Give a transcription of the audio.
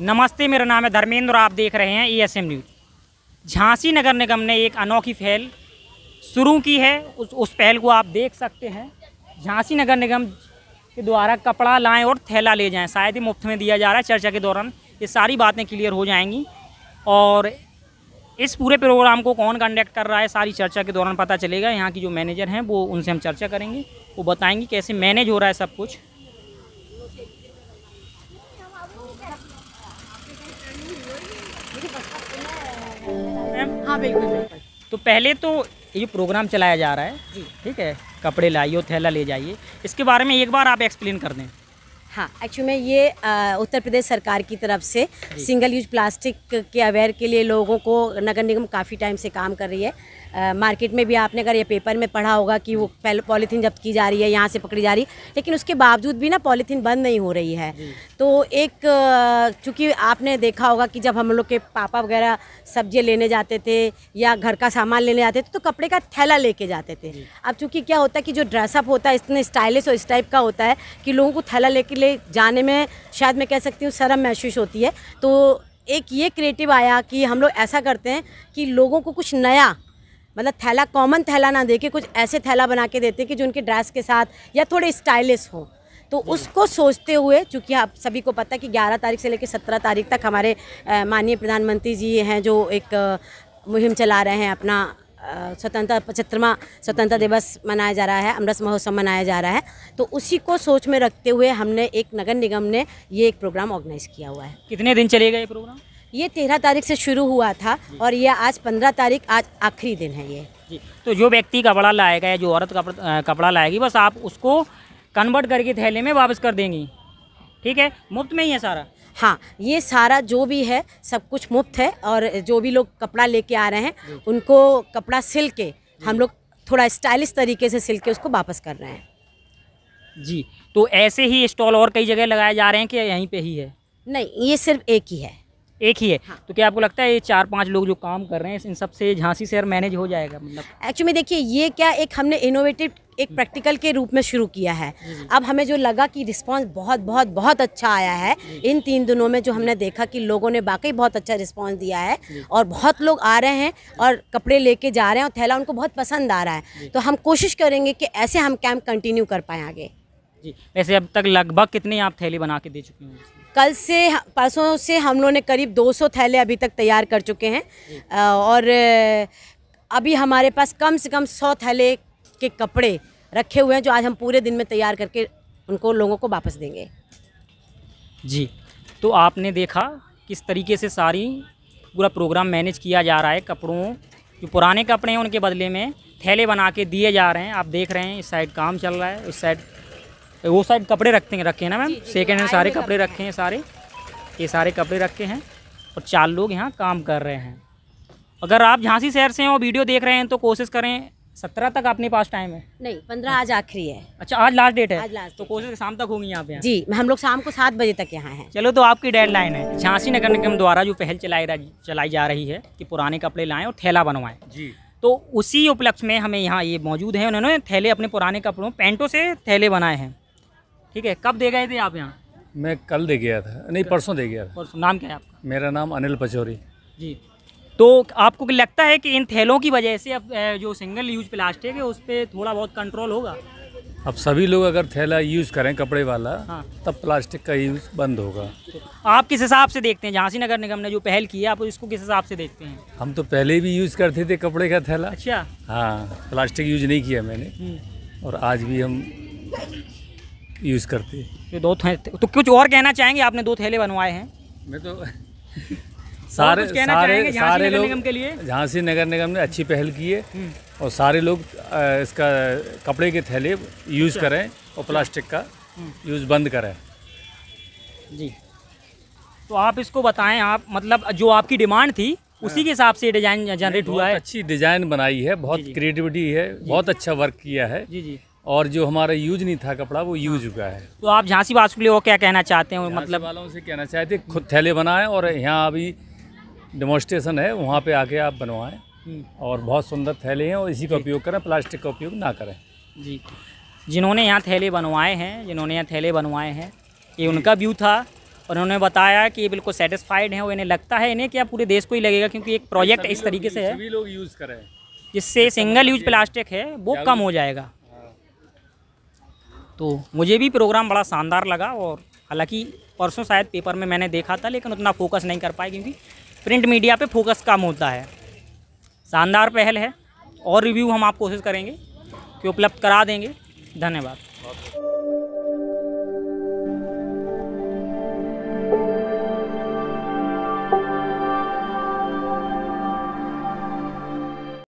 नमस्ते मेरा नाम है धर्मेंद्र आप देख रहे हैं ए e न्यूज झांसी नगर निगम ने एक अनोखी पहल शुरू की है उस उस पहल को आप देख सकते हैं झांसी नगर निगम के द्वारा कपड़ा लाएं और थैला ले जाएं शायद ही मुफ्त में दिया जा रहा है चर्चा के दौरान ये सारी बातें क्लियर हो जाएंगी और इस पूरे प्रोग्राम को कौन कंडक्ट कर रहा है सारी चर्चा के दौरान पता चलेगा यहाँ की जो मैनेजर हैं वो उनसे हम चर्चा करेंगे वो बताएंगी कैसे मैनेज हो रहा है सब कुछ आप एक तो पहले तो ये प्रोग्राम चलाया जा रहा है ठीक है कपड़े लाइए थैला ले जाइए इसके बारे में एक बार आप एक्सप्लेन कर दें हाँ एक्चुअली में ये आ, उत्तर प्रदेश सरकार की तरफ से सिंगल यूज प्लास्टिक के अवेयर के लिए लोगों को नगर निगम काफ़ी टाइम से काम कर रही है मार्केट में भी आपने अगर ये पेपर में पढ़ा होगा कि वो पॉलीथीन जब्त की जा रही है यहाँ से पकड़ी जा रही है लेकिन उसके बावजूद भी ना पॉलीथीन बंद नहीं हो रही है तो एक चूँकि आपने देखा होगा कि जब हम लोग के पापा वगैरह सब्जियाँ लेने जाते थे या घर का सामान लेने जाते थे तो कपड़े का थैला लेके जाते थे अब चूँकि क्या होता है कि जो ड्रेसअप होता है इतने स्टाइलिश और इस टाइप का होता है कि लोगों को थैला लेके ले जाने में शायद मैं कह सकती हूँ शर्म महसूस होती है तो एक ये क्रिएटिव आया कि हम लोग ऐसा करते हैं कि लोगों को कुछ नया मतलब थैला कॉमन थैला ना दे के कुछ ऐसे थैला बना के देते कि जो उनके ड्रेस के साथ या थोड़े स्टाइलिश हो तो उसको सोचते हुए चूँकि आप सभी को पता है कि 11 तारीख से लेकर 17 तारीख तक हमारे माननीय प्रधानमंत्री जी हैं जो एक मुहिम चला रहे हैं अपना स्वतंत्रता पचहत्तरवा स्वतंत्रता दिवस मनाया जा रहा है अमृत महोत्सव मनाया जा रहा है तो उसी को सोच में रखते हुए हमने एक नगर निगम ने ये एक प्रोग्राम ऑर्गेनाइज किया हुआ है कितने दिन चलेगा ये प्रोग्राम ये तेरह तारीख से शुरू हुआ था और ये आज पंद्रह तारीख आज आखिरी दिन है ये जी तो जो व्यक्ति कपड़ा लाएगा या जो औरत कपड़ा लाएगी बस आप उसको कन्वर्ट करके थैले में वापस कर देंगी ठीक है मुफ्त में ही है सारा हाँ ये सारा जो भी है सब कुछ मुफ्त है और जो भी लोग कपड़ा लेके आ रहे हैं उनको कपड़ा सिल के हम लोग थोड़ा स्टाइलिश तरीके से सिल के उसको वापस कर रहे हैं जी तो ऐसे ही स्टॉल और कई जगह लगाए जा रहे हैं कि यहीं पे ही है नहीं ये सिर्फ एक ही है एक ही है हाँ। तो क्या आपको लगता है ये चार पांच लोग जो काम कर रहे हैं इन सब से झांसी शहर मैनेज हो जाएगा मतलब एक्चुअली देखिए ये क्या एक हमने इनोवेटिव एक प्रैक्टिकल हम्म। के रूप में शुरू किया है अब हमें जो लगा कि रिस्पांस बहुत बहुत बहुत अच्छा आया है इन तीन दिनों में जो हमने देखा कि लोगों ने वाकई बहुत अच्छा रिस्पांस दिया है और बहुत लोग आ रहे हैं और कपड़े लेके जा रहे हैं और थैला उनको बहुत पसंद आ रहा है तो हम कोशिश करेंगे कि ऐसे हम कैंप कंटिन्यू कर पाएँ आगे जी वैसे अब तक लगभग कितने आप थैली बना के दे चुके हैं कल से परसों से हम लोगों ने करीब 200 थैले अभी तक तैयार कर चुके हैं और अभी हमारे पास कम से कम सौ थैले के कपड़े रखे हुए हैं जो आज हम पूरे दिन में तैयार करके उनको लोगों को वापस देंगे जी तो आपने देखा किस तरीके से सारी पूरा प्रोग्राम मैनेज किया जा रहा है कपड़ों जो पुराने कपड़े हैं उनके बदले में थैले बना के दिए जा रहे हैं आप देख रहे हैं इस साइड काम चल रहा है इस साइड वो साइड कपड़े रखते हैं रखे हैं ना मैम सेकेंड हैंड सारे कपड़े रखे हैं सारे ये सारे कपड़े रखे हैं और चार लोग यहाँ काम कर रहे हैं अगर आप झांसी शहर से हैं और वीडियो देख रहे हैं तो कोशिश करें सत्रह तक अपने पास टाइम है नहीं पंद्रह आज आखिरी है अच्छा आज लास्ट डेट है आज लास्ट तो कोशिश शाम तक होंगी यहाँ पे जी हम लोग शाम को सात बजे तक यहाँ हैं चलो तो आपकी डेडलाइन है झांसी नगर निगम द्वारा जो पहल चलाई चलाई जा रही है कि पुराने कपड़े लाएं और थैला बनवाएं जी तो उसी उपलक्ष्य में हमें यहाँ ये मौजूद है उन्होंने थैले अपने पुराने कपड़ों पैंटों से थैले बनाए हैं ठीक है कब दे गए थे आप यहाँ मैं कल दे गया था नहीं परसों दे गया था परसों नाम क्या है आपका मेरा नाम अनिल पचौरी जी तो आपको लगता है कि इन थैलों की वजह से अब जो सिंगल यूज प्लास्टिक है उस पर थोड़ा बहुत कंट्रोल होगा अब सभी लोग अगर थैला यूज़ करें कपड़े वाला हाँ। तब प्लास्टिक का यूज़ बंद होगा तो आप किस हिसाब से देखते हैं झांसी नगर निगम ने जो पहल की है आप इसको किस हिसाब से देखते हैं हम तो पहले भी यूज़ करते थे कपड़े का थैला अच्छा हाँ प्लास्टिक यूज नहीं किया मैंने हम्म। और आज भी हम यूज़ करते ये दो तो कुछ और कहना चाहेंगे आपने दो थैले बनवाए हैं मैं तो सारे सारे सारे लोग के लिए झांसी नगर निगम ने अच्छी पहल की है हम्म। और सारे लोग इसका कपड़े के थैले यूज़ अच्छा। करें और प्लास्टिक का हम्म। यूज़ बंद करें जी तो आप इसको बताएं आप मतलब जो आपकी डिमांड थी उसी हाँ। के हिसाब से डिजाइन जनरेट हुआ है अच्छी डिजाइन बनाई है बहुत क्रिएटिविटी है बहुत अच्छा वर्क किया है जी जी और जो हमारा यूज नहीं था कपड़ा वो यूज हाँ। हुआ है तो आप झांसी वालों के लिए वो क्या कहना चाहते हैं मतलब वालों से कहना चाहते हैं खुद थैले बनाएं और यहाँ अभी डेमोस्ट्रेशन है वहाँ पे आके आप बनवाएं हम्म। और बहुत सुंदर थैले हैं और इसी का उपयोग करें प्लास्टिक का उपयोग ना करें जी जिन्होंने यहाँ थैले बनवाए हैं जिन्होंने यहाँ थैले बनवाए हैं ये उनका व्यू था और उन्होंने बताया कि ये बिल्कुल सेटिस्फाइड हैं और इन्हें लगता है इन्हें क्या पूरे देश को ही लगेगा क्योंकि एक प्रोजेक्ट इस तरीके से है सभी लोग यूज़ करें जिससे सिंगल यूज प्लास्टिक है वो कम हो जाएगा तो मुझे भी प्रोग्राम बड़ा शानदार लगा और हालांकि परसों शायद पेपर में मैंने देखा था लेकिन उतना फोकस नहीं कर पाए क्योंकि प्रिंट मीडिया पे फोकस कम होता है शानदार पहल है और रिव्यू हम आप कोशिश करेंगे कि उपलब्ध करा देंगे धन्यवाद